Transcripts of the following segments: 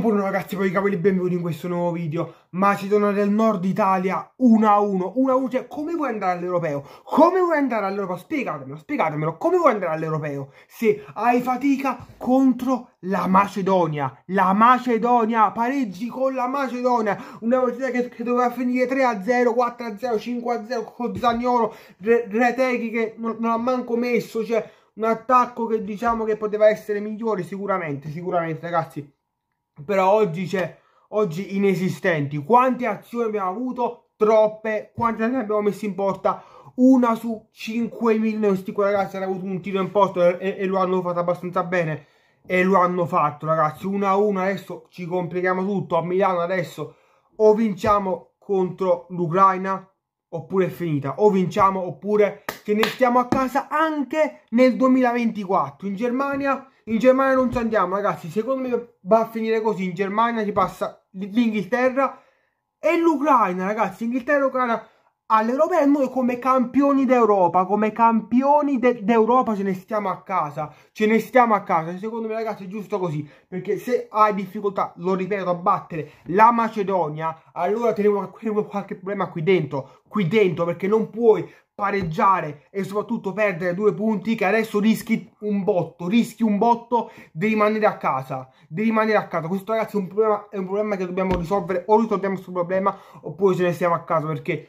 Buongiorno ragazzi, poi capelli benvenuti in questo nuovo video, ma si torna del nord Italia 1 a 1, 1 a 1, cioè come vuoi andare all'europeo? Come vuoi andare all'europeo? Spiegatemelo, spiegatemelo, come vuoi andare all'europeo se hai fatica contro la Macedonia? La Macedonia, pareggi con la Macedonia, una partita che, che doveva finire 3 a 0, 4 a 0, 5 a 0 con Zagnolo, Reteghi che non, non ha manco messo, cioè un attacco che diciamo che poteva essere migliore sicuramente, sicuramente ragazzi però oggi c'è oggi inesistenti quante azioni abbiamo avuto troppe quante ne abbiamo messe in porta una su 5.000 questi qua ragazzi hanno avuto un tiro in porta e, e lo hanno fatto abbastanza bene e lo hanno fatto ragazzi 1 a 1 adesso ci complichiamo tutto a Milano adesso o vinciamo contro l'Ucraina oppure è finita o vinciamo oppure ce ne stiamo a casa anche nel 2024 in Germania in Germania non ci andiamo, ragazzi. Secondo me va a finire così. In Germania ci passa l'Inghilterra e l'Ucraina, ragazzi. Inghilterra e Ucraina all'Europa e noi come campioni d'Europa, come campioni d'Europa ce ne stiamo a casa, ce ne stiamo a casa, secondo me ragazzi è giusto così, perché se hai difficoltà, lo ripeto, a battere la Macedonia, allora teniamo qualche problema qui dentro, qui dentro, perché non puoi pareggiare e soprattutto perdere due punti che adesso rischi un botto, rischi un botto di rimanere a casa, di rimanere a casa. Questo ragazzi è un problema, è un problema che dobbiamo risolvere, o risolviamo questo problema oppure ce ne stiamo a casa perché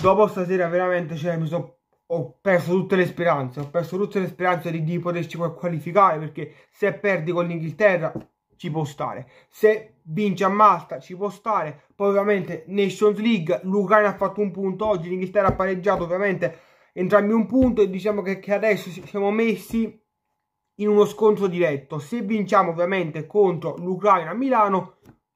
dopo stasera veramente cioè, mi sono ho perso tutte le speranze, ho perso tutte le speranze di, di poterci qualificare perché se perdi con l'Inghilterra ci può stare, se vince a Malta ci può stare, poi ovviamente Nations League, l'Ucraina ha fatto un punto oggi, l'Inghilterra ha pareggiato ovviamente entrambi un punto e diciamo che, che adesso siamo messi in uno scontro diretto, se vinciamo ovviamente contro l'Ucraina a Milano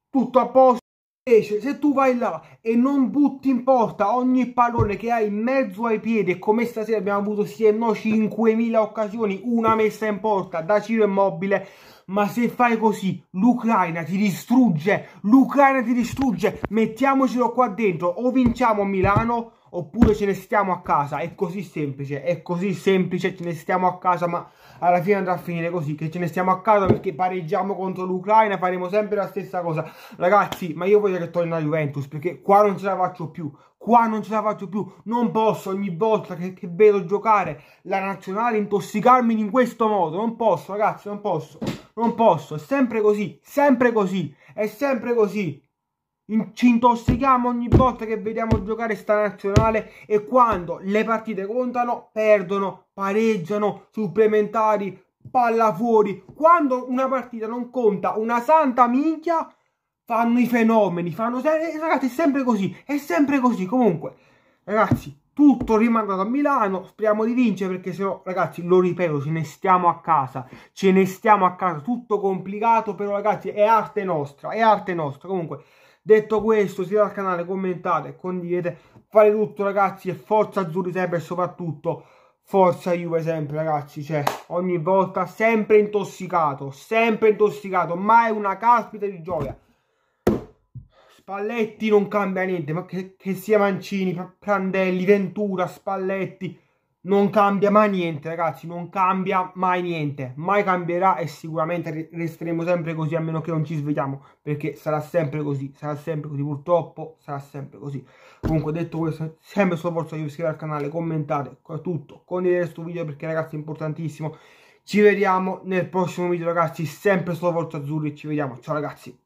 tutto a posto. Invece, se tu vai là e non butti in porta ogni pallone che hai in mezzo ai piedi, come stasera abbiamo avuto sì e no 5.000 occasioni, una messa in porta da Ciro Immobile, ma se fai così l'Ucraina ti distrugge, l'Ucraina ti distrugge, mettiamocelo qua dentro, o vinciamo Milano oppure ce ne stiamo a casa, è così semplice, è così semplice, ce ne stiamo a casa, ma alla fine andrà a finire così, che ce ne stiamo a casa perché pareggiamo contro l'Ucraina, faremo sempre la stessa cosa. Ragazzi, ma io voglio che torni la Juventus, perché qua non ce la faccio più, qua non ce la faccio più, non posso ogni volta che, che vedo giocare la nazionale intossicarmi in questo modo, non posso ragazzi, non posso, non posso, è sempre così, sempre così, è sempre così ci intossichiamo ogni volta che vediamo giocare sta nazionale e quando le partite contano perdono, pareggiano, supplementari, palla fuori. Quando una partita non conta una santa minchia fanno i fenomeni, fanno eh, ragazzi è sempre così, è sempre così. Comunque, ragazzi, tutto rimangono a Milano, speriamo di vincere perché se no, ragazzi, lo ripeto, ce ne stiamo a casa, ce ne stiamo a casa, tutto complicato, però ragazzi è arte nostra, è arte nostra. Comunque Detto questo, iscrivetevi al canale, commentate, condividete, fare tutto ragazzi e forza azzurri sempre e soprattutto forza Juve sempre ragazzi, cioè ogni volta sempre intossicato, sempre intossicato, mai una caspita di gioia. Spalletti non cambia niente, ma che, che sia Mancini, Prandelli, Ventura, Spalletti, non cambia mai niente ragazzi non cambia mai niente mai cambierà e sicuramente resteremo sempre così a meno che non ci svegliamo perché sarà sempre così sarà sempre così purtroppo sarà sempre così comunque detto questo sempre solo forza di iscrivervi al canale commentate tutto condividete questo video perché ragazzi è importantissimo ci vediamo nel prossimo video ragazzi sempre solo forza azzurri ci vediamo ciao ragazzi